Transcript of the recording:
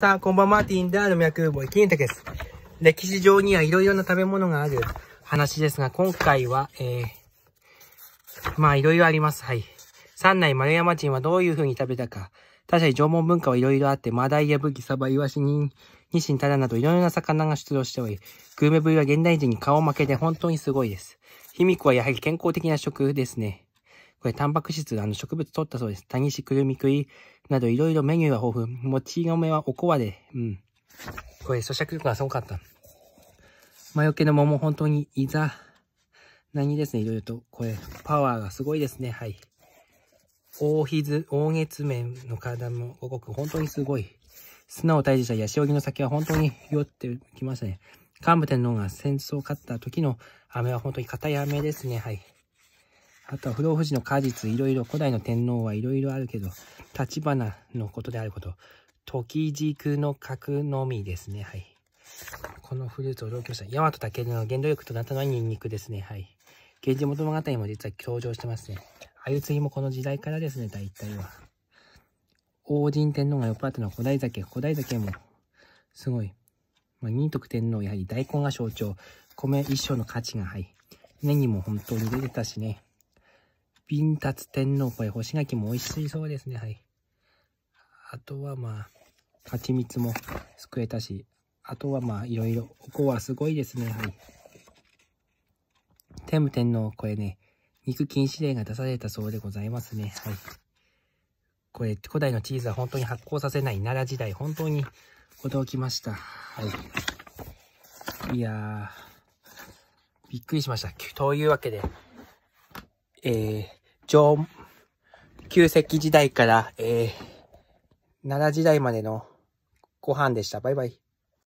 さあ、こんばんは、ティンダーの脈ボイキンタです。歴史上にはいろいろな食べ物がある話ですが、今回は、えー、まあいろいろあります。はい。三内丸山人はどういう風に食べたか。他かに縄文文化はいろいろあって、マダイやブギ、サバ、イワシ、ニニシン、タラなどいろいろな魚が出動しており、グルメ部位は現代人に顔負けで本当にすごいです。卑弥呼はやはり健康的な食ですね。これ、タンパク質、あの、植物取ったそうです。タニシ、クルミクイなど、いろいろメニューは豊富。もち米はおこわで、うん。これ、咀嚼力がすごかった。魔除けの桃、本当に、いざ、何ですね、いろいろと。これ、パワーがすごいですね、はい。大ひず、大月面の体も動く、本当にすごい。砂を退治したヤシオギの酒は本当に酔ってきましたね。幹部天皇が戦争を勝った時の飴は本当に硬い飴ですね、はい。あとは不老不死の果実、いろいろ、古代の天皇はいろいろあるけど、立花のことであること、時軸の核のみですね。はい。このフルーツを同居した、大和武の原動力となったのはニンニクですね。はい。源氏元物語も実は強調してますね。あゆつぎもこの時代からですね、大体は。王神天皇が酔っ払ったのは古代酒。古代酒も、すごい。まあ、仁徳天皇、やはり大根が象徴。米一生の価値が、はい。ネギも本当に出てたしね。タツ天皇、これ干し柿も美味しそうですね、はい。あとはまあ、蜂蜜も救えたし、あとはまあ、いろいろ、ここはすごいですね、はい。天武天皇、これね、肉禁止令が出されたそうでございますね、はい。これ、古代のチーズは本当に発酵させない奈良時代、本当に驚きました。はい。いやー、びっくりしました。というわけで、えー、縄、旧石器時代から、えー、奈良時代までのご飯でした。バイバイ。